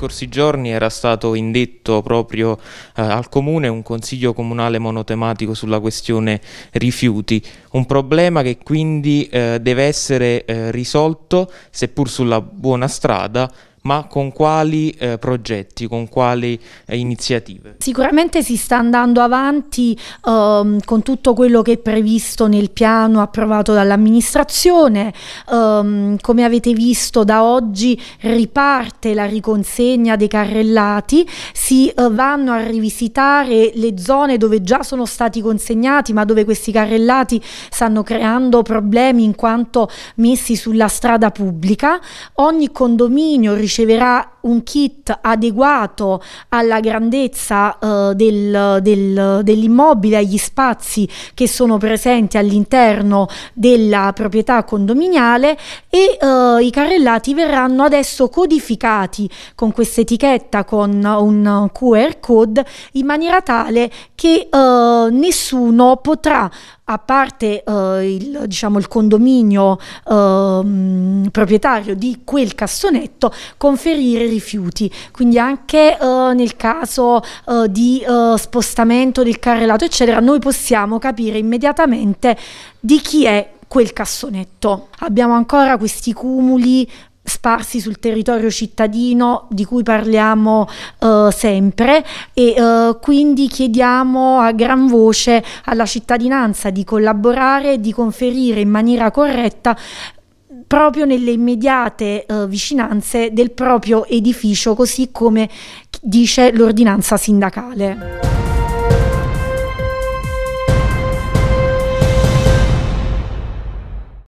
scorsi giorni era stato indetto proprio eh, al Comune un consiglio comunale monotematico sulla questione rifiuti, un problema che quindi eh, deve essere eh, risolto, seppur sulla buona strada, ma con quali eh, progetti, con quali eh, iniziative? Sicuramente si sta andando avanti ehm, con tutto quello che è previsto nel piano approvato dall'amministrazione, ehm, come avete visto da oggi riparte la riconsegna dei carrellati, si eh, vanno a rivisitare le zone dove già sono stati consegnati ma dove questi carrellati stanno creando problemi in quanto messi sulla strada pubblica, ogni condominio riceve riceverà un kit adeguato alla grandezza eh, del, del, dell'immobile, agli spazi che sono presenti all'interno della proprietà condominiale e eh, i carrellati verranno adesso codificati con questa etichetta, con un QR code, in maniera tale che eh, nessuno potrà a parte eh, il, diciamo, il, condominio eh, proprietario di quel cassonetto, conferire rifiuti, quindi anche eh, nel caso eh, di eh, spostamento del carrellato, eccetera, noi possiamo capire immediatamente di chi è quel cassonetto. Abbiamo ancora questi cumuli sparsi sul territorio cittadino di cui parliamo eh, sempre e eh, quindi chiediamo a gran voce alla cittadinanza di collaborare e di conferire in maniera corretta proprio nelle immediate eh, vicinanze del proprio edificio, così come dice l'ordinanza sindacale.